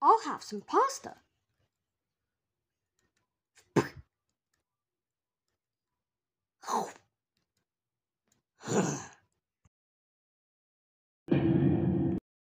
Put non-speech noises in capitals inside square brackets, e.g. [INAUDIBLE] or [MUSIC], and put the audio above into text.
I'll have some pasta. Oh. [LAUGHS]